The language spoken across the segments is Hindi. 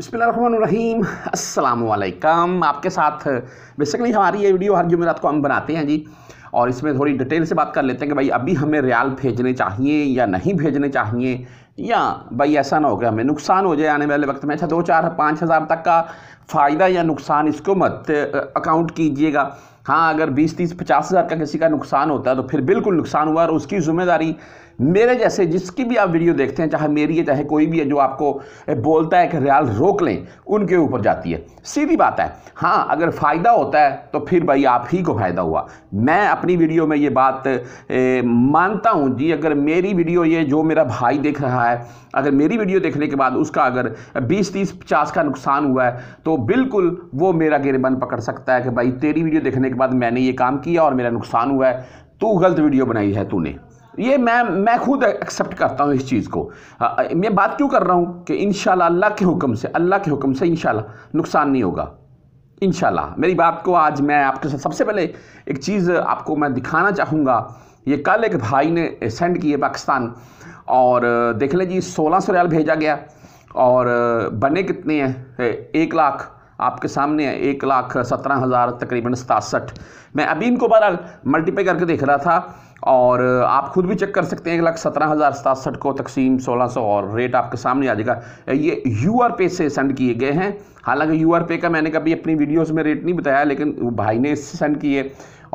बसमीम अल्लाम आपके साथ बेसिकली हमारी ये वीडियो हर जुमेरात को हम बनाते हैं जी और इसमें थोड़ी डिटेल से बात कर लेते हैं कि भाई अभी हमें रियाल भेजने चाहिए या नहीं भेजने चाहिए या भाई ऐसा ना हो गया हमें नुकसान हो जाए आने वाले वक्त में अच्छा दो चार पाँच हज़ार तक का फ़ायदा या नुकसान इसको मत अकाउंट कीजिएगा हाँ अगर बीस तीस पचास हज़ार का किसी का नुकसान होता है तो फिर बिल्कुल नुकसान हुआ और उसकी ज़िम्मेदारी मेरे जैसे जिसकी भी आप वीडियो देखते हैं चाहे मेरी है चाहे कोई भी है जो आपको बोलता है कि रियाल रोक लें उनके ऊपर जाती है सीधी बात है हाँ अगर फ़ायदा होता है तो फिर भाई आप ही को फ़ायदा हुआ मैं अपनी वीडियो में ये बात मानता हूँ जी अगर मेरी वीडियो ये जो मेरा भाई देख रहा है है अगर मेरी वीडियो देखने के बाद उसका अगर 20 तीस पचास का नुकसान हुआ है तो बिल्कुल वो मेरा गिरबन पकड़ सकता है कि भाई तेरी वीडियो देखने के बाद मैंने ये काम किया और मेरा नुकसान हुआ है तू गलत वीडियो बनाई है तूने ये मैं मैं खुद एक्सेप्ट करता हूँ इस चीज़ को आ, मैं बात क्यों कर रहा हूँ कि इन अल्लाह के हुक्म से अल्लाह के हुक्म से इन नुकसान नहीं होगा इन मेरी बात को आज मैं आपके साथ सबसे पहले एक चीज़ आपको मैं दिखाना चाहूँगा ये कल एक भाई ने सेंड किए पाकिस्तान और देख लें जी सोलह सौ रियाल भेजा गया और बने कितने हैं एक लाख आपके सामने एक लाख सत्रह हज़ार तकरीबन सतासठ मैं अभी इनको बारह मल्टीप्लाई करके देख रहा था और आप खुद भी चेक कर सकते हैं एक लाख सत्रह हज़ार सतासठ को तकसीम सोलह सौ और रेट आपके सामने आ जाएगा ये यू आर पे से सेंड किए गए हैं हालांकि यू आर पे का मैंने कभी अपनी वीडियोज़ में रेट नहीं बताया लेकिन भाई ने इससे सेंड किए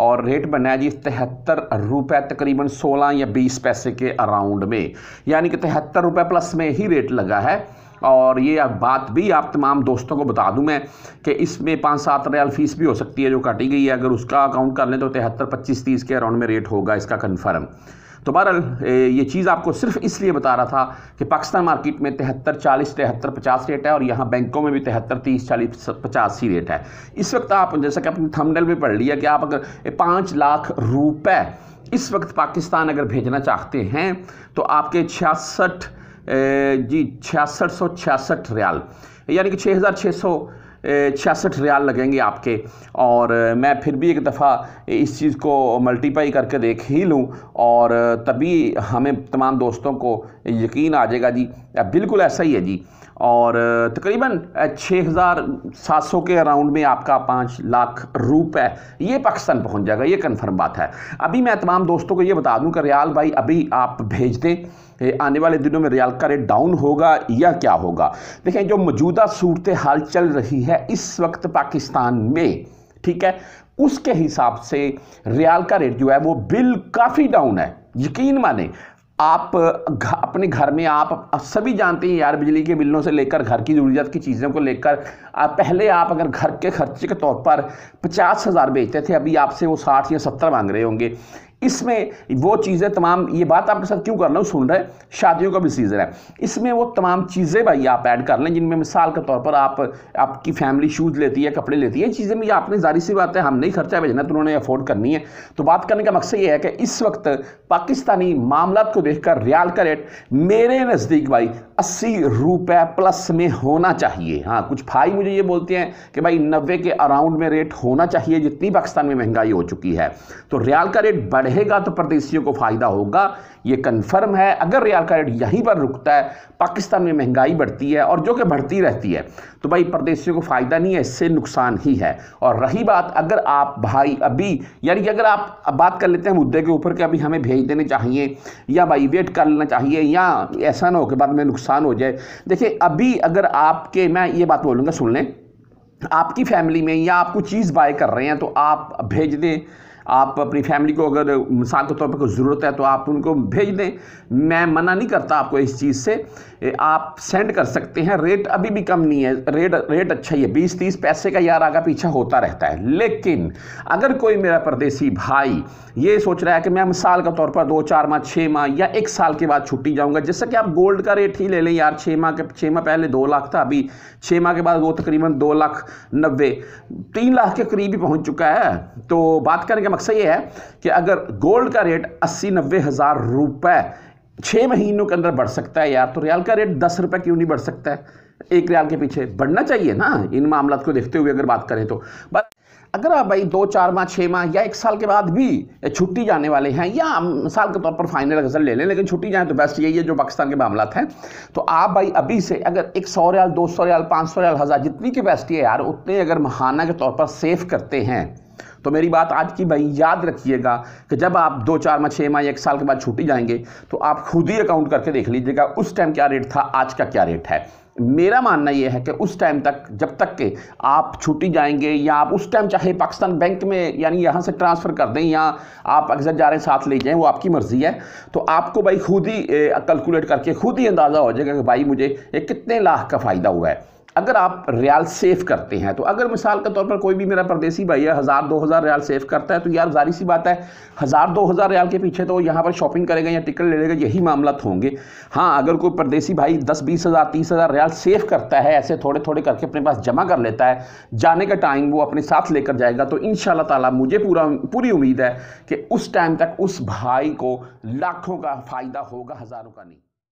और रेट बनाया जी तिहत्तर रुपये तकरीबन 16 या 20 पैसे के अराउंड में यानी कि तिहत्तर रुपये प्लस में ही रेट लगा है और ये बात भी आप तमाम दोस्तों को बता दूं मैं कि इसमें पाँच सात रियाल फीस भी हो सकती है जो काटी गई है अगर उसका अकाउंट कर लें तो तिहत्तर पच्चीस तीस के अराउंड में रेट होगा इसका कन्फर्म तो बहरहाल ये चीज़ आपको सिर्फ इसलिए बता रहा था कि पाकिस्तान मार्केट में तिहत्तर चालीस तिहत्तर पचास रेट है और यहाँ बैंकों में भी तिहत्तर तीस चालीस पचास ही रेट है इस वक्त आप जैसा कि अपने थमडल में पढ़ लिया कि आप अगर पाँच लाख रुपए इस वक्त पाकिस्तान अगर भेजना चाहते हैं तो आपके छियासठ जी छियासठ सौ छियासठ रियाल यानी कि छः हज़ार छः सौ छियासठ रियाल लगेंगे आपके और मैं फिर भी एक दफ़ा इस चीज़ को मल्टीप्लाई करके देख ही लूँ और तभी हमें तमाम दोस्तों को यकीन आ जाएगा जी बिल्कुल ऐसा ही है जी और तकरीबन छः हज़ार सात सौ के अराउंड में आपका पाँच लाख रुपए ये पाकिस्तान पहुंच जाएगा ये कन्फर्म बात है अभी मैं तमाम दोस्तों को ये बता दूं कि रियाल भाई अभी आप भेज दें आने वाले दिनों में रियाल का रेट डाउन होगा या क्या होगा देखें जो मौजूदा सूरत हाल चल रही है इस वक्त पाकिस्तान में ठीक है उसके हिसाब से रियाल का रेट जो है वो बिल काफ़ी डाउन है यकीन माने आप अपने घर में आप सभी जानते हैं यार बिजली के बिलों से लेकर घर की ज़रूरियात की चीज़ों को लेकर पहले आप अगर घर के खर्चे के तौर पर पचास हज़ार बेचते थे अभी आपसे वो साठ या सत्तर मांग रहे होंगे इसमें वो चीज़ें तमाम ये बात आपके साथ क्यों कर रहा हूँ सुन रहे शादियों का भी सीज़न है इसमें वो तमाम चीज़ें भाई आप ऐड कर लें जिनमें मिसाल के तौर पर आप आपकी फैमिली शूज़ लेती है कपड़े लेती है चीज़ें भी आपने जारी सी बात है हम नहीं खर्चा भेजना तो उन्होंने अफोर्ड करनी है तो बात करने का मकसद ये है कि इस वक्त पाकिस्तानी मामला को देखकर रियाल का रेट मेरे नज़दीक भाई अस्सी रुपये प्लस में होना चाहिए हाँ कुछ भाई मुझे ये बोलते हैं कि भाई नब्बे के अराउंड में रेट होना चाहिए जितनी पाकिस्तान में महंगाई हो चुकी है तो रियाल का रेट बढ़े रहेगा तो परदेशियों को फ़ायदा होगा ये कंफर्म है अगर रियाल का रेट यहीं पर रुकता है पाकिस्तान में महंगाई बढ़ती है और जो कि बढ़ती रहती है तो भाई परदेशियों को फ़ायदा नहीं है इससे नुकसान ही है और रही बात अगर आप भाई अभी यानी कि अगर आप बात कर लेते हैं मुद्दे के ऊपर कि अभी हमें भेज देने चाहिए या भाई वेट कर लेना चाहिए या ऐसा ना हो कि बाद में नुकसान हो जाए देखिए अभी अगर आपके मैं ये बात बोलूँगा सुन लें आपकी फैमिली में या आप कुछ चीज़ बाय कर रहे हैं तो आप भेज दें आप अपनी फैमिली को अगर मिसाल के तौर पर कोई ज़रूरत है तो आप उनको भेज दें मैं मना नहीं करता आपको इस चीज़ से आप सेंड कर सकते हैं रेट अभी भी कम नहीं है रेट रेट अच्छा ही है बीस तीस पैसे का यार आगा पीछा होता रहता है लेकिन अगर कोई मेरा परदेसी भाई ये सोच रहा है कि मैं मिसाल के तौर पर दो चार माह छः माह या एक साल के बाद छुट्टी जाऊँगा जिससे कि आप गोल्ड का रेट ही ले लें यार छः माह के छः माह पहले दो लाख था अभी छः माह के बाद वो तकरीबन दो लाख नब्बे तीन लाख के करीब ही पहुँच चुका है तो बात करेंगे मकसद ये है कि अगर गोल्ड का रेट अस्सी नब्बे हज़ार रुपये छः महीनों के अंदर बढ़ सकता है यार तो रियाल का रेट दस रुपये क्यों नहीं बढ़ सकता है एक रियाल के पीछे बढ़ना चाहिए ना इन मामला को देखते हुए अगर बात करें तो बस अगर आप भाई दो चार माह छः माह या एक साल के बाद भी छुट्टी जाने वाले हैं या मिसाल के तौर पर फाइनल गजल ले लें लेकिन छुट्टी जाएँ तो बेस्ट यही है जो पाकिस्तान के मामला हैं तो आप भाई अभी से अगर एक सौ रियाल दो सौ रियाल पाँच सौ रियाल हज़ार जितनी की बेस्ट है यार उतने अगर महाना के तौर पर सेफ करते हैं तो मेरी बात आज की भाई याद रखिएगा कि जब आप दो चार माह छः माह एक साल के बाद छुट्टी जाएंगे तो आप खुद ही अकाउंट करके देख लीजिएगा उस टाइम क्या रेट था आज का क्या रेट है मेरा मानना यह है कि उस टाइम तक जब तक के आप छुट्टी जाएंगे या आप उस टाइम चाहे पाकिस्तान बैंक में यानी यहाँ से ट्रांसफ़र कर दें या आप अक्सर जा रहे हैं साथ ले जाएं वो आपकी मर्ज़ी है तो आपको भाई खुद ही कैलकुलेट करके खुद ही अंदाज़ा हो जाएगा कि भाई मुझे ये कितने लाख का फ़ायदा हुआ है अगर आप रियाल सेव करते हैं तो अगर मिसाल के तौर पर कोई भी मेरा परदेसी भाई है हज़ार दो हज़ार रियाल सेव करता है तो यार जारी सी बात है हज़ार दो हज़ार रियाल के पीछे तो यहाँ पर शॉपिंग करेगा या टिकट ले लेगा यही मामला तो होंगे हाँ अगर कोई परदेसी भाई दस बीस हज़ार तीस हज़ार रियाल सेव करता है ऐसे थोड़े थोड़े करके अपने पास जमा कर लेता है जाने का टाइम वो अपने साथ लेकर जाएगा तो इन ताला मुझे पूरा पूरी उम्मीद है कि उस टाइम तक उस भाई को लाखों का फ़ायदा होगा हज़ारों का नहीं